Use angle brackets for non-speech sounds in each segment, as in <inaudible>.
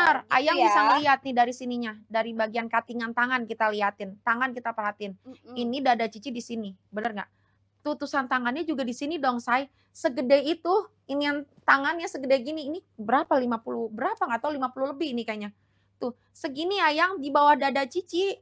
benar. Gitu ayam ya. bisa ngeliat nih dari sininya, dari bagian katingan tangan kita liatin, tangan kita perhatiin. Mm-mm. Ini dada cici di sini, benar nggak? Tutusan tangannya juga di sini dong, say. Segede itu, ini yang tangannya segede gini, ini berapa? 50 berapa nggak tahu 50 lebih ini kayaknya. Tuh, segini Ayang di bawah dada cici.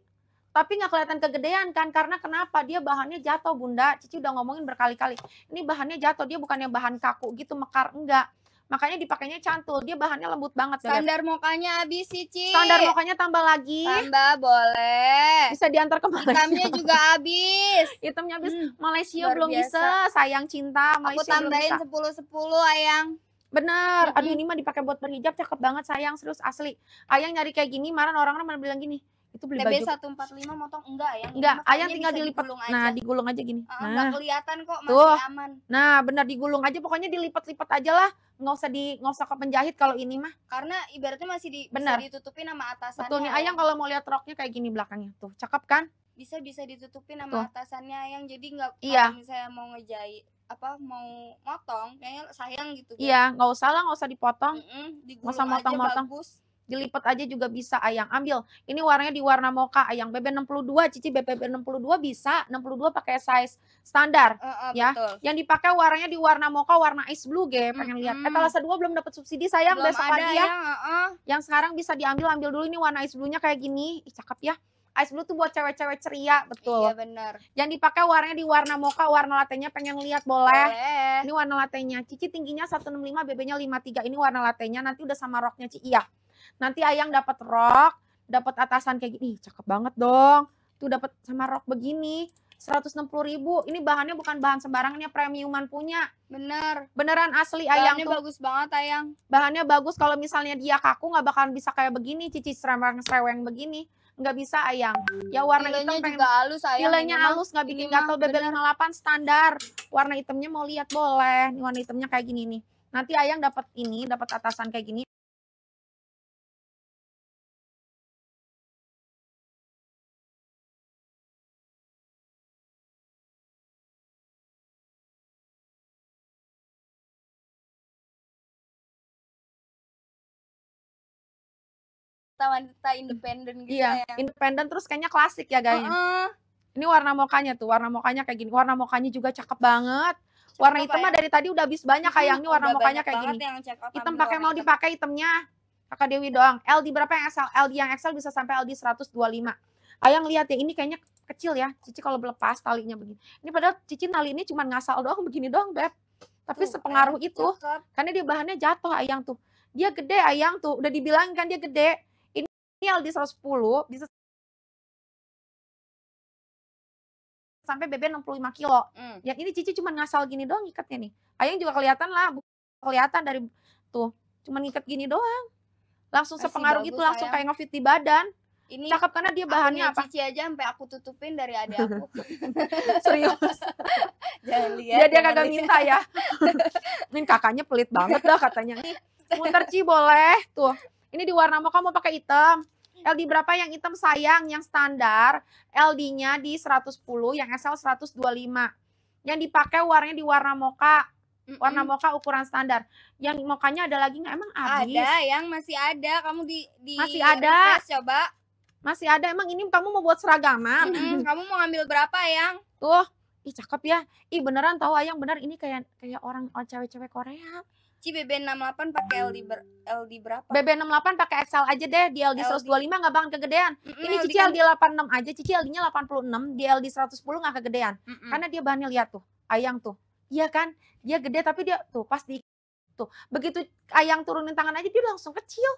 Tapi nggak kelihatan kegedean kan, karena kenapa? Dia bahannya jatuh, bunda. Cici udah ngomongin berkali-kali. Ini bahannya jatuh, dia bukannya bahan kaku gitu, mekar, enggak makanya dipakainya cantul dia bahannya lembut banget standar beb. mukanya habis sih Ci standar mukanya tambah lagi tambah boleh bisa diantar ke Malaysia hitamnya juga <laughs> habis hitamnya habis hmm, Malaysia belum biasa. bisa sayang cinta Malaysia aku tambahin sepuluh sepuluh ayang bener mm -hmm. aduh ini mah dipakai buat berhijab cakep banget sayang serius asli ayang nyari kayak gini marah orang-orang malah bilang gini itu beli TB baju. 145 motong enggak ya? Enggak, ayam tinggal dilipat. Digulung Nah, digulung aja gini. Uh, nah, enggak kelihatan kok masih tuh. aman. Nah, benar digulung aja pokoknya dilipat-lipat aja lah. Enggak usah di enggak usah ke penjahit kalau ini mah. Karena ibaratnya masih di benar. bisa ditutupin sama atasannya. Betul nih, ayam kalau mau lihat roknya kayak gini belakangnya. Tuh, cakep kan? Bisa bisa ditutupin sama atasannya yang jadi enggak iya. kalau misalnya mau ngejahit apa mau motong kayaknya sayang gitu. Kan. Iya, nggak usah lah, nggak usah dipotong. Mm -mm, nggak usah motong-motong dilipat aja juga bisa ayang ambil ini warnanya di warna moka ayang BB62 Cici BB62 bisa 62 pakai size standar uh, uh, ya betul. yang dipakai warnanya di warna moka warna ice blue ge pengen mm -hmm. lihat etalase eh, 2 belum dapat subsidi sayang belum besok pagi ya, ya. Uh, uh. yang sekarang bisa diambil ambil dulu ini warna ice blue-nya kayak gini Ih, cakep ya Ice blue tuh buat cewek-cewek ceria, betul. Iya benar. Yang dipakai warnanya di warna moka warna latenya pengen lihat boleh. boleh. Ini warna latenya. Cici tingginya 165, BB-nya 53. Ini warna latenya nanti udah sama roknya Ci. Iya. Nanti Ayang dapat rok, dapat atasan kayak gini, cakep banget dong. Tuh dapat sama rok begini. 160 ribu. Ini bahannya bukan bahan sembarangan, ya premiuman punya. Bener. Beneran asli bahannya ayang tuh. bagus banget ayang. Bahannya bagus. Kalau misalnya dia kaku nggak bakalan bisa kayak begini, cici sereweng-sereweng begini. Nggak bisa ayang. Ya warna Nilainya hitam pengen. juga halus ayang. Nilainya halus nggak bikin gatal BB58 standar. Warna hitamnya mau lihat boleh. ini warna hitamnya kayak gini nih. Nanti ayang dapat ini, dapat atasan kayak gini. wanita independen gitu iya, ya. independen terus kayaknya klasik ya guys. Uh-uh. Ini warna mukanya tuh, warna mukanya kayak gini. Warna mukanya juga cakep banget. Cakep warna hitam mah ya? dari tadi udah habis banyak kayak hmm, yang ini warna mukanya kayak gini. Hitam pakai mau dipakai hitamnya. Kakak Dewi doang. LD berapa yang XL? LD yang XL bisa sampai LD 125. Ayang lihat ya, ini kayaknya kecil ya. Cici kalau lepas talinya begini. Ini padahal Cici tali ini cuma ngasal doang begini doang, Beb. Tapi tuh, sepengaruh itu. Cakep. Karena dia bahannya jatuh ayang tuh. Dia gede ayang tuh. Udah dibilang kan dia gede Aldi di 110 bisa sampai BB 65 kilo. ya Yang ini Cici cuma ngasal gini doang ngikatnya nih. Ayang juga kelihatan lah, kelihatan dari tuh, cuma ngikat gini doang. Langsung Masih sepengaruh gitu, langsung kayak ngefit di badan. Ini cakep karena dia bahannya apa? Cici aja sampai aku tutupin dari adik <laughs> aku. Serius. <laughs> Jangan lihat. Ya dia kagak minta ya. <laughs> Ini kakaknya pelit banget dah katanya. Nih, muter Ci boleh tuh. Ini di warna moka mau pakai hitam. LD berapa yang hitam sayang, yang standar. LD-nya di 110, yang SL 125. Yang dipakai warnanya di warna moka, Warna moka ukuran standar. Yang mokanya ada lagi nggak? Emang habis? Ada, yang masih ada. Kamu di, di masih ada. Refresh, coba. Masih ada. Emang ini kamu mau buat seragaman? Mm -hmm. <laughs> Kamu mau ngambil berapa, yang? Tuh, ih cakep ya. Ih beneran tahu Ayang bener ini kayak kayak orang oh, cewek-cewek Korea. Ci BB68 pakai LD ber, LD berapa? BB68 pakai XL aja deh, di LD, LD. 125 nggak bakal kegedean. Mm -mm, Ini LD Cici LD 86 aja, Cici LD-nya 86, di LD 110 nggak kegedean. Mm -mm. Karena dia bahannya lihat tuh, ayang tuh. Iya kan? Dia gede tapi dia tuh pas di tuh. Begitu ayang turunin tangan aja dia langsung kecil.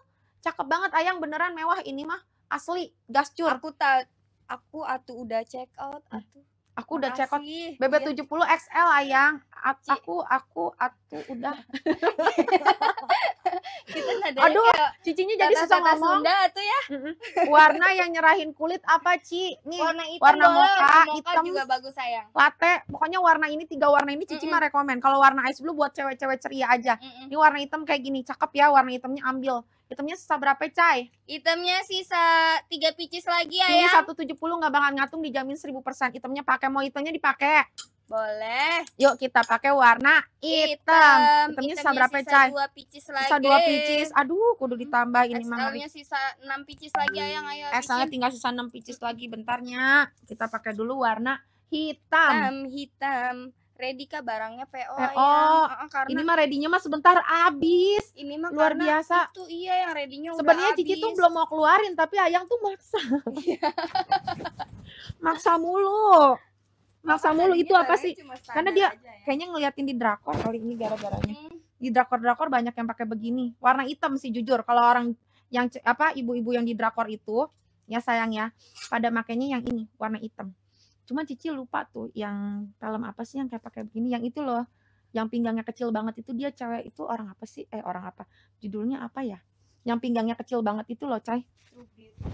Cakep banget ayang beneran mewah ini mah. Asli, gascur. Aku tak aku atuh udah check out atuh. Aku udah Makasih. check out BB 70 XL ayang. A Cik. aku aku aku udah. <laughs> Kita nadanya Aduh, cicinya jadi susah ngomong. Sunda tuh ya. Warna yang nyerahin kulit apa, Ci? Nih, warna, hitam warna muka, hitam juga bagus sayang. Latte, pokoknya warna ini tiga warna ini Cici mm -mm. mah rekomen. Kalau warna ice blue buat cewek-cewek ceria aja. Mm -mm. Ini warna hitam kayak gini, cakep ya warna hitamnya ambil. Itemnya sisa berapa, Cai? Itemnya sisa 3 picis lagi, Ayang. Ini 170 nggak bakal ngatung, dijamin 1000%. Itemnya pakai, mau itemnya dipakai. Boleh. Yuk kita pakai warna hitam. hitam. Itemnya sisa berapa, sisa Cai? 2 picis lagi. Sisa 2 picis. Aduh, kudu hmm, ditambah ini mah. Excelnya sisa 6 picis lagi, Ayang. Ayo. Excelnya eh, tinggal sisa 6 picis lagi bentarnya. Kita pakai dulu warna hitam. Hitam, hitam ready kah barangnya PO, PO. ya. Uh, karena ini mah readynya mah sebentar abis. Ini mah luar biasa. Itu iya yang ready-nya Sebenarnya Cici tuh belum mau keluarin tapi Ayang tuh maksa. Iya. <laughs> maksa mulu. Maksa mulu itu apa sih? Karena dia ya. kayaknya ngeliatin di drakor kali ini gara-garanya. Hmm. Di drakor-drakor banyak yang pakai begini. Warna hitam sih jujur kalau orang yang apa ibu-ibu yang di drakor itu ya sayang ya pada makainya yang ini warna hitam cuman Cici lupa tuh yang film apa sih yang kayak pakai begini, yang itu loh, yang pinggangnya kecil banget itu dia cewek itu orang apa sih? Eh orang apa? Judulnya apa ya? Yang pinggangnya kecil banget itu loh, Cai.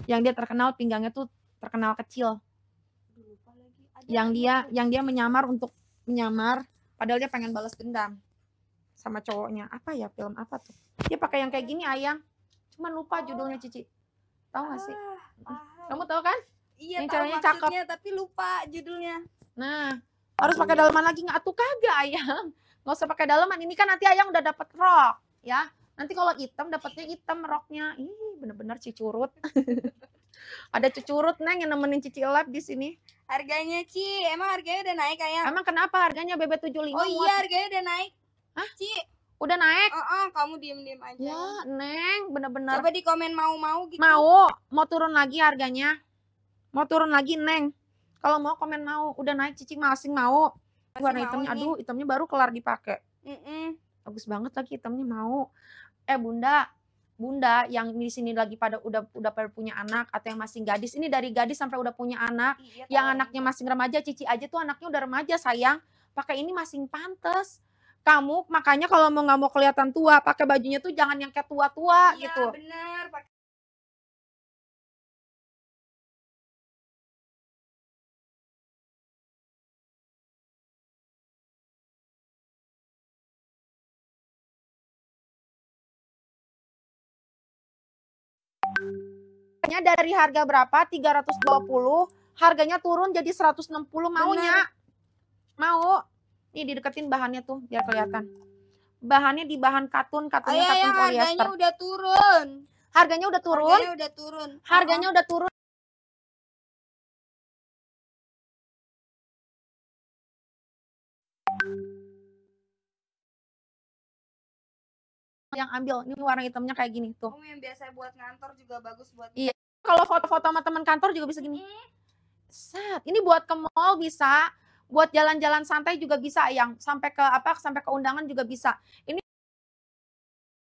Yang dia terkenal pinggangnya tuh terkenal kecil. Yang dia yang dia menyamar untuk menyamar padahal dia pengen balas dendam sama cowoknya. Apa ya film apa tuh? Dia pakai yang kayak gini, Ayang. Cuman lupa judulnya ah. Cici. Tahu gak sih? Ah, Kamu tahu kan? iya yang tahu cakep. tapi lupa judulnya nah harus pakai ya. dalaman lagi nggak tuh kagak ayang Gak usah pakai dalaman ini kan nanti ayang udah dapet rok ya nanti kalau hitam dapetnya hitam roknya ih bener-bener cicurut <laughs> ada cucurut neng yang nemenin cici lab di sini harganya ci emang harganya udah naik ayam. emang kenapa harganya bb 75 oh iya harganya udah naik Hah? ci Udah naik? Oh, oh kamu diem-diem aja. Ya, Neng, bener-bener. Coba di komen mau-mau gitu. Mau, mau turun lagi harganya mau turun lagi neng kalau mau komen mau udah naik cici masing mau warna hitamnya ini. aduh hitamnya baru kelar dipakai mm -mm. bagus banget lagi hitamnya mau eh bunda bunda yang di sini lagi pada udah udah pada punya anak atau yang masih gadis ini dari gadis sampai udah punya anak iya, yang anaknya masih remaja cici aja tuh anaknya udah remaja sayang pakai ini masih pantas kamu makanya kalau mau nggak mau kelihatan tua pakai bajunya tuh jangan yang kayak tua-tua iya, gitu bener Harganya dari harga berapa? 320, harganya turun jadi 160 maunya. Bener. Mau. Nih dideketin bahannya tuh biar kelihatan. Bahannya di bahan katun, katunnya oh, iya, katun polyester. Harganya udah turun. Harganya udah turun. Harganya udah turun. Harganya uh-huh. udah turun. yang ambil ini warna hitamnya kayak gini tuh. Oh, yang biasa buat ngantor juga bagus buat. Iya kalau foto-foto sama teman kantor juga bisa gini. Set. Ini buat ke mall bisa, buat jalan-jalan santai juga bisa yang sampai ke apa sampai ke undangan juga bisa. Ini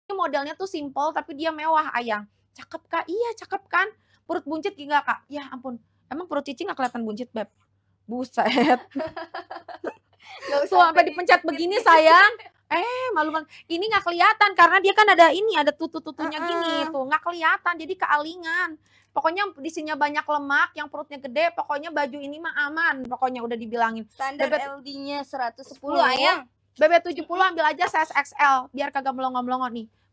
ini modelnya tuh simple tapi dia mewah ayang. Cakep kak? Iya cakep kan? Perut buncit enggak kak? Ya ampun. Emang perut cici nggak kelihatan buncit beb? Buset. <laughs> Tuh sampai dipencet begini sayang. <laughs> eh malu malu ini nggak kelihatan karena dia kan ada ini ada tutu tutunya uh -uh. gini tuh nggak kelihatan jadi kealingan pokoknya di sini banyak lemak yang perutnya gede pokoknya baju ini mah aman pokoknya udah dibilangin standar Bebet... LD-nya 110 ayang iya. BB 70 ambil aja size XL biar kagak melongo-melongo nih